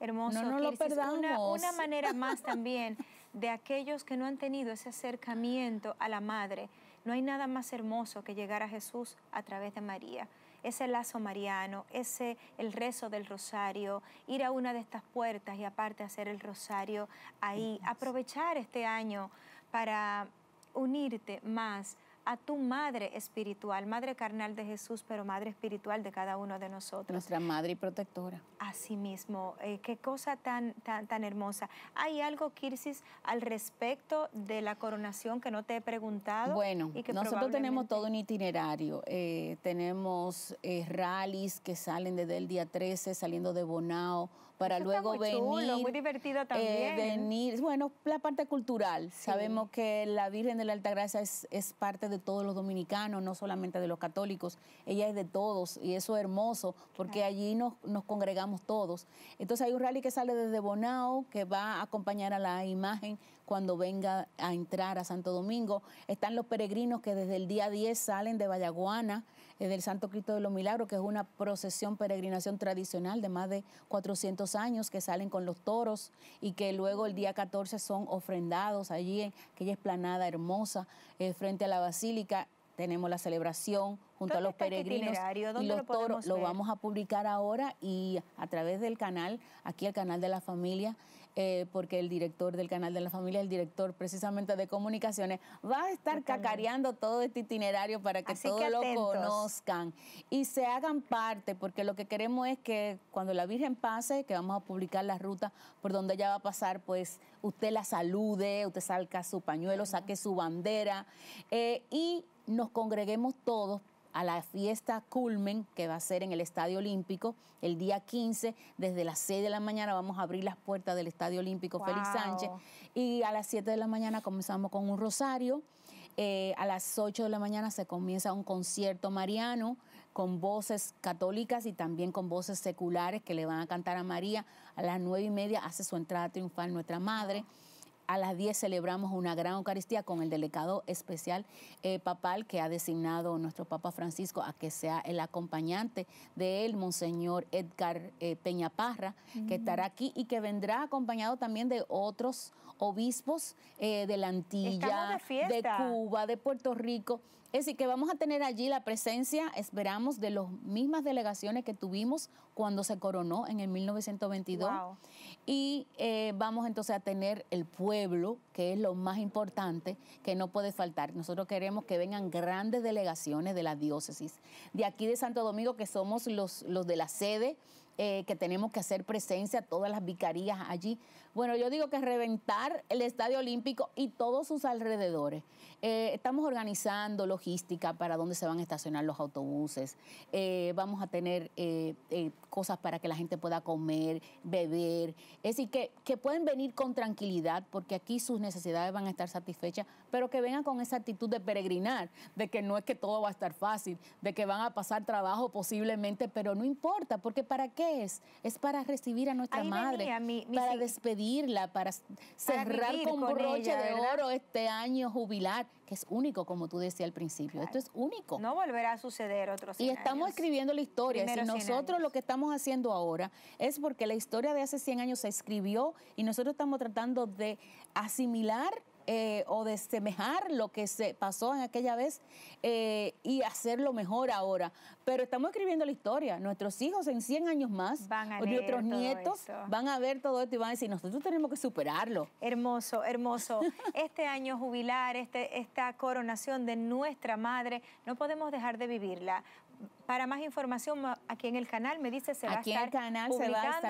Hermoso, no, no lo Una, una [LAUGHS]
manera más también de aquellos que no han tenido ese acercamiento a la Madre. No hay nada más hermoso que llegar a Jesús a través de María ese lazo mariano, ese el rezo del rosario, ir a una de estas puertas y aparte hacer el rosario ahí, aprovechar este año para unirte más a tu madre espiritual, madre carnal de Jesús, pero madre espiritual de cada uno de nosotros. Nuestra
madre y protectora.
Así mismo, eh, qué cosa tan, tan, tan hermosa. ¿Hay algo, Kirsis, al respecto de la coronación que no te he preguntado? Bueno, y que nosotros tenemos
todo un itinerario. Eh, tenemos eh, rallies que salen desde el día 13, saliendo de Bonao, para luego muy venir. muy
divertido eh, también. venir,
bueno, la parte cultural. Sabemos que la Virgen de la Altagracia es, es parte de todos los dominicanos, no solamente de los católicos. Ella es de todos y eso es hermoso porque allí nos, nos congregamos todos. Entonces hay un rally que sale desde Bonao que va a acompañar a la imagen cuando venga a entrar a Santo Domingo. Están los peregrinos que desde el día 10 salen de Vallaguana eh, del Santo Cristo de los Milagros, que es una procesión, peregrinación tradicional de más de 400 años que salen con los toros y que luego el día 14 son ofrendados allí en aquella esplanada hermosa eh, frente a la basílica. Tenemos la celebración junto a los este peregrinos y los toros. Lo vamos a publicar ahora y a través del canal, aquí el canal de la familia eh, porque el director del Canal de la Familia, el director precisamente de comunicaciones, va a estar cacareando todo este itinerario para que todos lo conozcan y se hagan parte, porque lo que queremos es que cuando la Virgen pase, que vamos a publicar la ruta por donde ella va a pasar, pues usted la salude, usted salga su pañuelo, saque su bandera eh, y nos congreguemos todos a la fiesta Culmen, que va a ser en el Estadio Olímpico el día 15, desde las 6 de la mañana vamos a abrir las puertas del Estadio Olímpico Félix Sánchez y a las 7 de la mañana comenzamos con un rosario. Eh, a las 8 de la mañana se comienza un concierto mariano con voces católicas y también con voces seculares que le van a cantar a María. A las 9 y media hace su entrada triunfal Nuestra Madre. A las 10 celebramos una gran Eucaristía con el delegado especial eh, papal que ha designado nuestro Papa Francisco a que sea el acompañante de él, Monseñor Edgar eh, peña Peñaparra, que estará aquí y que vendrá acompañado también de otros obispos eh, de la Antilla, de, Cuba, de Puerto Rico. Es decir, que vamos a tener allí la presencia, esperamos, de las mismas delegaciones que tuvimos cuando se coronó en el 1922. Y eh, vamos entonces a tener el pueblo, que es lo más importante, que no puede faltar. Nosotros queremos que vengan grandes delegaciones de la diócesis. De aquí de Santo Domingo, que somos los, los de la sede, eh, que tenemos que hacer presencia, a todas las vicarías allí, bueno, yo digo que reventar el Estadio Olímpico y todos sus alrededores. Eh, estamos organizando logística para dónde se van a estacionar los autobuses. Eh, vamos a tener eh, cosas para que la gente pueda comer, beber. Es decir, que, que pueden venir con tranquilidad porque aquí sus necesidades van a estar satisfechas, pero que vengan con esa actitud de peregrinar, de que no es que todo va a estar fácil, de que van a pasar trabajo posiblemente, pero no importa, porque ¿para qué es? Es para recibir a nuestra madre, para despedir irla, para cerrar con broche de oro este año jubilar, que es único, como tú decías al principio. Esto es único.
No volverá a suceder otros Y estamos
escribiendo la historia. Si nosotros lo que estamos haciendo ahora es porque la historia de hace 100 años se escribió y nosotros estamos tratando de asimilar eh, o de lo que se pasó en aquella vez eh, y hacerlo mejor ahora. Pero estamos escribiendo la historia. Nuestros hijos en 100 años más, van nuestros nietos
van a ver todo esto y van a decir, nosotros tenemos que superarlo. Hermoso, hermoso. [LAUGHS] este año jubilar, este, esta coronación de nuestra madre, no podemos dejar de vivirla para más información aquí en el canal me dice se va a estar publicando,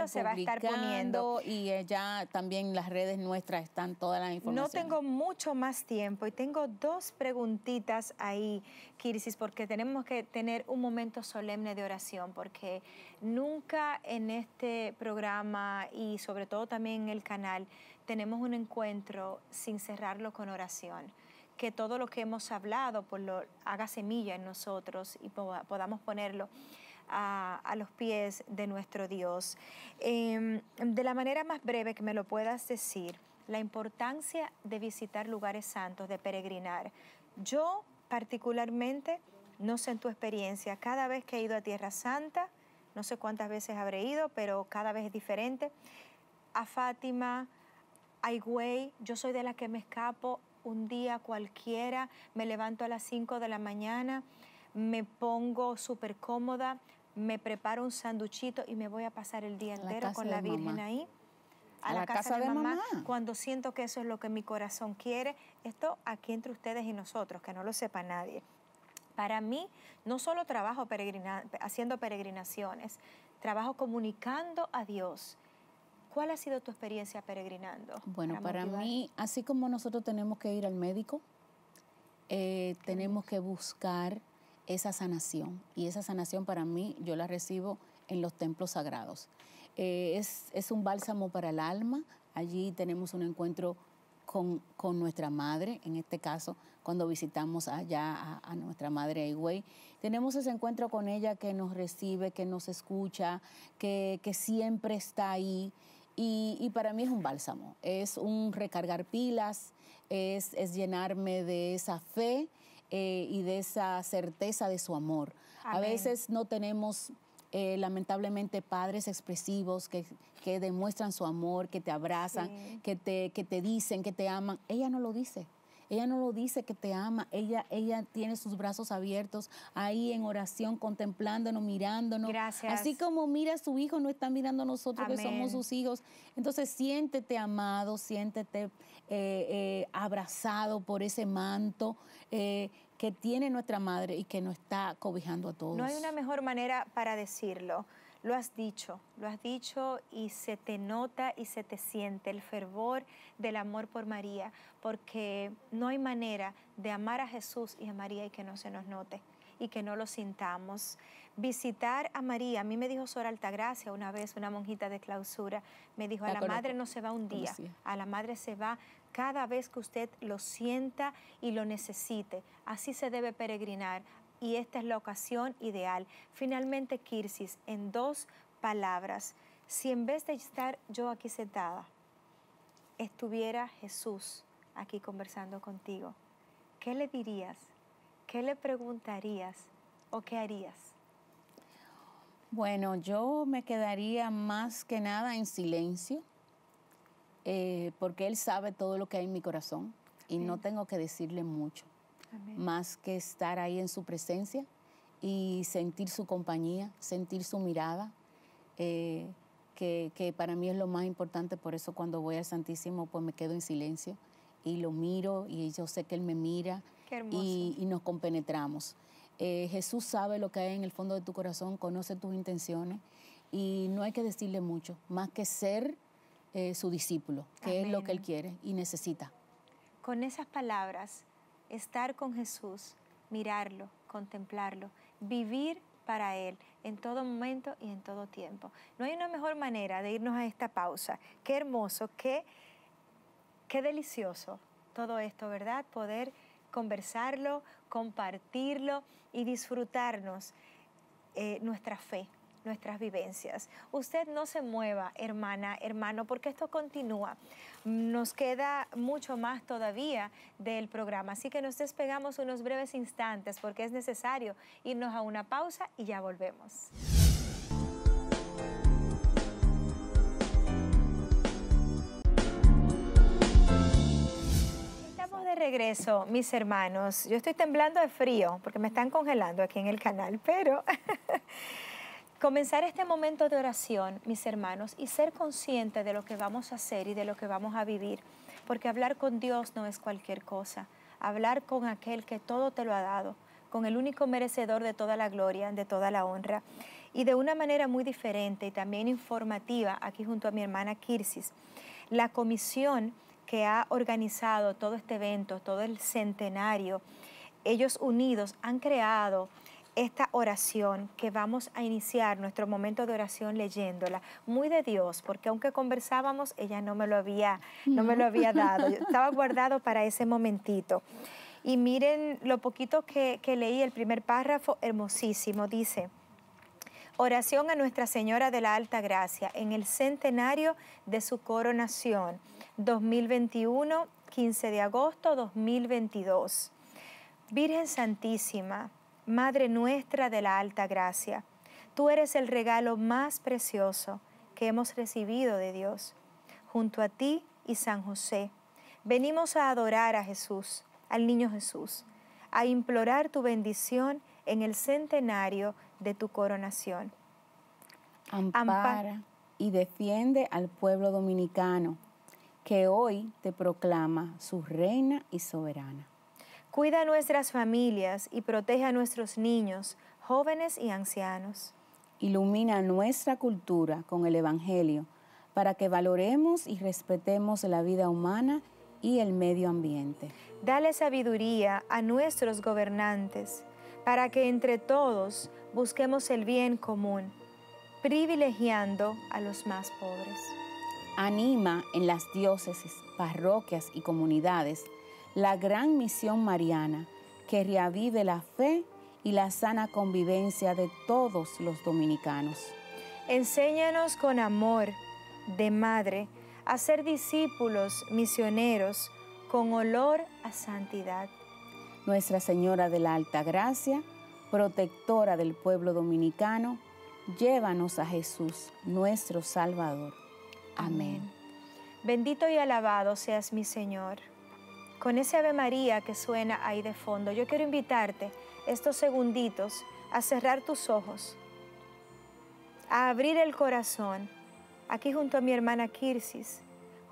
se va a estar, poniendo
y eh, ya también las redes nuestras están todas las informaciones. No
tengo mucho más tiempo y tengo dos preguntitas ahí, Kirsis, porque tenemos que tener un momento solemne de oración porque nunca en este programa y sobre todo también en el canal tenemos un encuentro sin cerrarlo con oración que todo lo que hemos hablado por pues, lo, haga semilla en nosotros y podamos ponerlo a, los pies de nuestro Dios. Em, de la manera más breve que me lo puedas decir, la importancia de visitar lugares santos, de peregrinar. Yo particularmente, no sé en tu experiencia, cada vez que he ido a Tierra Santa, no sé cuántas veces habré ido, pero cada vez es diferente, a Fátima, a Higüey, yo soy de la que me escapo un día cualquiera, me levanto a las 5 de la mañana, me pongo súper cómoda, me preparo un sanduchito y me voy a pasar el día entero con la Virgen ahí. A, la, casa, de, mamá, cuando siento que eso es lo que mi corazón quiere. Esto aquí entre ustedes y nosotros, que no lo sepa nadie. Para mí, no solo trabajo haciendo peregrinaciones, trabajo comunicando a Dios ¿Cuál ha sido tu experiencia peregrinando? Bueno, para, mí, así
como nosotros tenemos que ir al médico, eh, tenemos que buscar esa sanación. Y esa sanación para mí, yo la recibo en los templos sagrados. Eh, es, un bálsamo para el alma. Allí tenemos un encuentro con, nuestra madre, en este caso, cuando visitamos allá a, nuestra madre Aigüey. Tenemos ese encuentro con ella que nos recibe, que nos escucha, que, que siempre está ahí, y, para mí es un bálsamo, es un recargar pilas, es, llenarme de esa fe eh, y de esa certeza de su amor. A veces no tenemos eh, lamentablemente padres expresivos que, demuestran su amor, que te abrazan, que, te, que te dicen, que te aman. Ella no lo dice. Ella no lo dice que te ama, ella, ella tiene sus brazos abiertos ahí en oración, contemplándonos, mirándonos. Gracias. Así como mira a su hijo, no está mirando a nosotros que somos sus hijos. Entonces siéntete amado, siéntete eh, eh, abrazado por ese manto. Eh, que tiene nuestra madre y que nos está cobijando a todos. No hay una
mejor manera para decirlo. Lo has dicho, lo has dicho y se te nota y se te siente el fervor del amor por María, porque no hay manera de amar a Jesús y a María y que no se nos note y que no lo sintamos. Visitar a María, a mí me dijo Sor Altagracia una vez, una monjita de clausura, me dijo, a la madre no se va un día, a la madre se va cada vez que usted lo sienta y lo necesite. Así se debe peregrinar y esta es la ocasión ideal. Finalmente, Kirsis, en dos palabras, si en vez de estar yo aquí sentada, estuviera Jesús aquí conversando contigo, ¿qué le dirías? ¿Qué le preguntarías o qué harías?
Bueno, yo me quedaría más que nada en silencio, eh, porque Él sabe todo lo que hay en mi corazón y no tengo que decirle mucho más que estar ahí en su presencia y sentir su compañía, sentir su mirada, eh, que, para mí es lo más importante, por eso cuando voy al Santísimo pues me quedo en silencio y lo miro y yo sé que Él me mira y, nos compenetramos. Eh, Jesús sabe lo que hay en el fondo de tu corazón, conoce tus intenciones y no hay que decirle mucho, más que ser eh, su discípulo, que es lo que Él quiere y necesita.
Con esas palabras estar con Jesús, mirarlo, contemplarlo, vivir para Él en todo momento y en todo tiempo. No hay una mejor manera de irnos a esta pausa. Qué hermoso, qué, qué delicioso todo esto, ¿verdad? Poder conversarlo, compartirlo y disfrutarnos eh, nuestra fe, nuestras vivencias. Usted no se mueva, hermana, hermano, porque esto continúa. Nos queda mucho más todavía del programa, así que nos despegamos unos breves instantes porque es necesario irnos a una pausa y ya volvemos. Estamos de regreso, mis hermanos. Yo estoy temblando de frío porque me están congelando aquí en el canal, pero [LAUGHS] comenzar este momento de oración, mis hermanos, y ser consciente de lo que vamos a hacer y de lo que vamos a vivir, porque hablar con Dios no es cualquier cosa, hablar con aquel que todo te lo ha dado, con el único merecedor de toda la gloria, de toda la honra, y de una manera muy diferente y también informativa, aquí junto a mi hermana Kirsis, la comisión que ha organizado todo este evento, todo el centenario, ellos unidos han creado esta oración que vamos a iniciar nuestro momento de oración leyéndola, muy de Dios, porque aunque conversábamos, ella no me lo había, no, me lo había dado, estaba guardado para ese momentito. Y miren lo poquito que, que leí, el primer párrafo, hermosísimo, dice, oración a Nuestra Señora de la Alta Gracia en el centenario de su coronación, 2021, 15 de agosto 2022. Virgen Santísima, Madre nuestra de la alta gracia, tú eres el regalo más precioso que hemos recibido de Dios. Junto a ti y San José, venimos a adorar a Jesús, al niño Jesús, a implorar tu bendición en el centenario de tu coronación.
Ampara y defiende al pueblo dominicano, que hoy te proclama su reina y soberana.
Cuida a nuestras familias y protege a nuestros niños, jóvenes y ancianos.
Ilumina nuestra cultura con el Evangelio para que valoremos y respetemos la vida humana y el
medio ambiente. Dale sabiduría a nuestros gobernantes para que entre todos busquemos el bien común, privilegiando a los más pobres.
Anima en las diócesis, parroquias y comunidades la gran misión mariana que reavive la fe y la
sana convivencia de todos los dominicanos. Enséñanos con amor de madre a ser discípulos misioneros con olor a santidad.
Nuestra Señora de la Alta Gracia, protectora del pueblo dominicano, llévanos a Jesús, nuestro Salvador.
Amén. Bendito y alabado seas mi Señor con ese Ave María que suena ahí de fondo, yo quiero invitarte estos segunditos a cerrar tus ojos, a abrir el corazón, aquí junto a mi hermana Kirsis,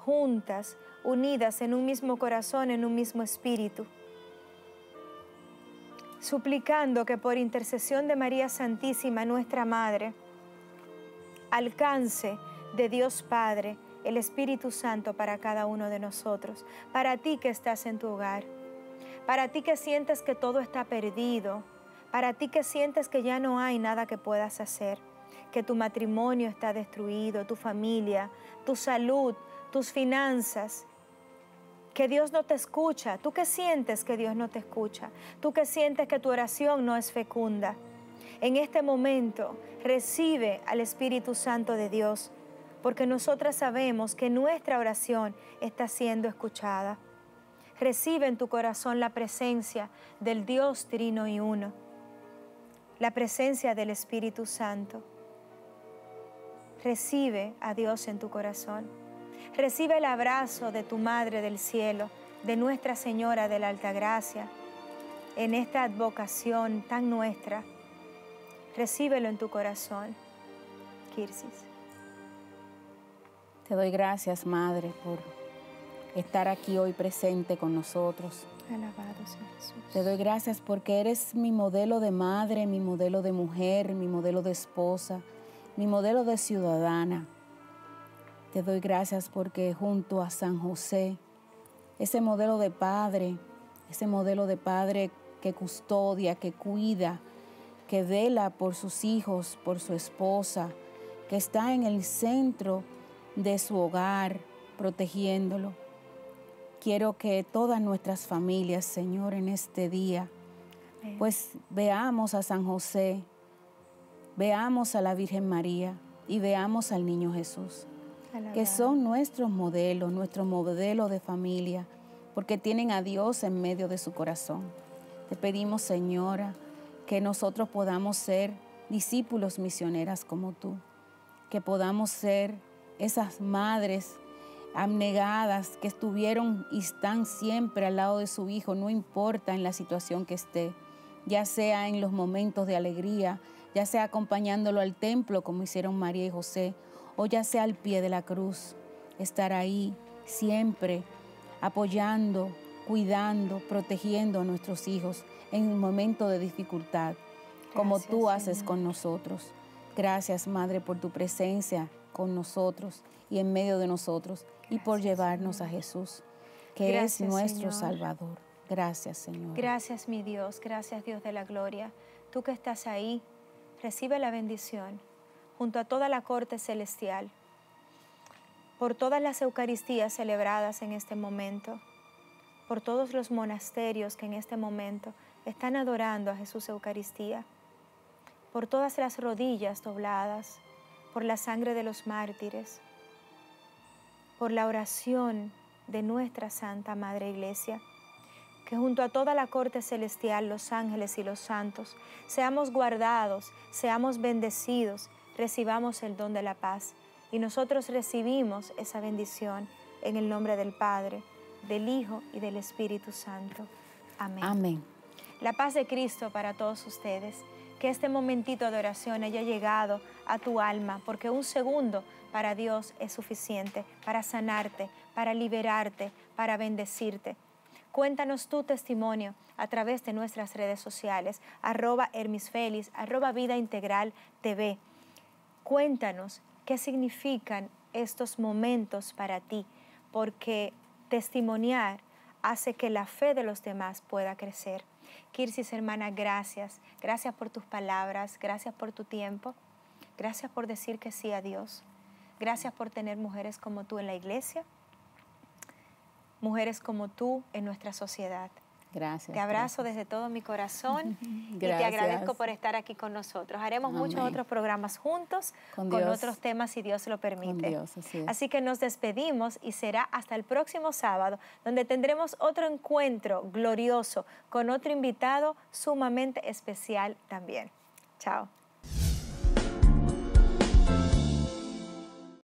juntas, unidas en un mismo corazón, en un mismo espíritu, suplicando que por intercesión de María Santísima, nuestra Madre, alcance de Dios Padre, el Espíritu Santo para cada uno de nosotros, para ti que estás en tu hogar, para ti que sientes que todo está perdido, para ti que sientes que ya no hay nada que puedas hacer, que tu matrimonio está destruido, tu familia, tu salud, tus finanzas, que Dios no te escucha, tú que sientes que Dios no te escucha, tú que sientes que tu oración no es fecunda. En este momento recibe al Espíritu Santo de Dios porque nosotras sabemos que nuestra oración está siendo escuchada. Recibe en tu corazón la presencia del Dios Trino y Uno, la presencia del Espíritu Santo. Recibe a Dios en tu corazón. Recibe el abrazo de tu Madre del Cielo, de Nuestra Señora de la Alta Gracia, en esta advocación tan nuestra. Recíbelo en tu corazón, Kirsis. Te doy gracias,
Madre, por estar aquí hoy presente con nosotros.
Alabado sea Jesús.
Te doy gracias porque eres mi modelo de madre, mi modelo de mujer, mi modelo de esposa, mi modelo de ciudadana. Te doy gracias porque junto a San José, ese modelo de padre, ese modelo de padre que custodia, que cuida, que vela por sus hijos, por su esposa, que está en el centro de su hogar, protegiéndolo. Quiero que todas nuestras familias, Señor, en este día, pues veamos a San José, veamos a la Virgen María y veamos al Niño Jesús, que son nuestros modelos, nuestro modelo de familia, porque tienen a Dios en medio de su corazón. Te pedimos, Señora, que nosotros podamos ser discípulos misioneras como tú, que podamos ser esas madres abnegadas que estuvieron y están siempre al lado de su hijo, no importa en la situación que esté, ya sea en los momentos de alegría, ya sea acompañándolo al templo como hicieron María y José, o ya sea al pie de la cruz, estar ahí siempre apoyando, cuidando, protegiendo a nuestros hijos en un momento de dificultad, como tú haces con nosotros. Gracias, Madre, por tu presencia con nosotros y en medio de nosotros y por llevarnos a Jesús,
que eres es nuestro Salvador.
Gracias, Señor.
Gracias, mi Dios. Gracias, Dios de la gloria. Tú que estás ahí, recibe la bendición junto a toda la corte celestial, por todas las Eucaristías celebradas en este momento, por todos los monasterios que en este momento están adorando a Jesús Eucaristía, por todas las rodillas dobladas, por la sangre de los mártires, por la oración de nuestra Santa Madre Iglesia, que junto a toda la corte celestial, los ángeles y los santos, seamos guardados, seamos bendecidos, recibamos el don de la paz. Y nosotros recibimos esa bendición en el nombre del Padre, del Hijo y del Espíritu Santo. Amén. Amén. La paz de Cristo para todos ustedes que este momentito de oración haya llegado a tu alma, porque un segundo para Dios es suficiente para sanarte, para liberarte, para bendecirte. Cuéntanos tu testimonio a través de nuestras redes sociales, arroba hermisfelis, arroba vida integral TV. Cuéntanos qué significan estos momentos para ti, porque testimoniar hace que la fe de los demás pueda crecer. Kirsis, hermana, gracias. Gracias por tus palabras, gracias por tu tiempo, gracias por decir que sí a Dios, gracias por tener mujeres como tú en la iglesia, mujeres como tú en nuestra sociedad.
Gracias. Te abrazo
desde todo mi corazón [LAUGHS] y te agradezco por estar aquí con nosotros. Haremos muchos otros programas juntos con, otros temas si Dios lo permite. así que nos despedimos y será hasta el próximo sábado donde tendremos otro encuentro glorioso con otro invitado sumamente especial también. Chao.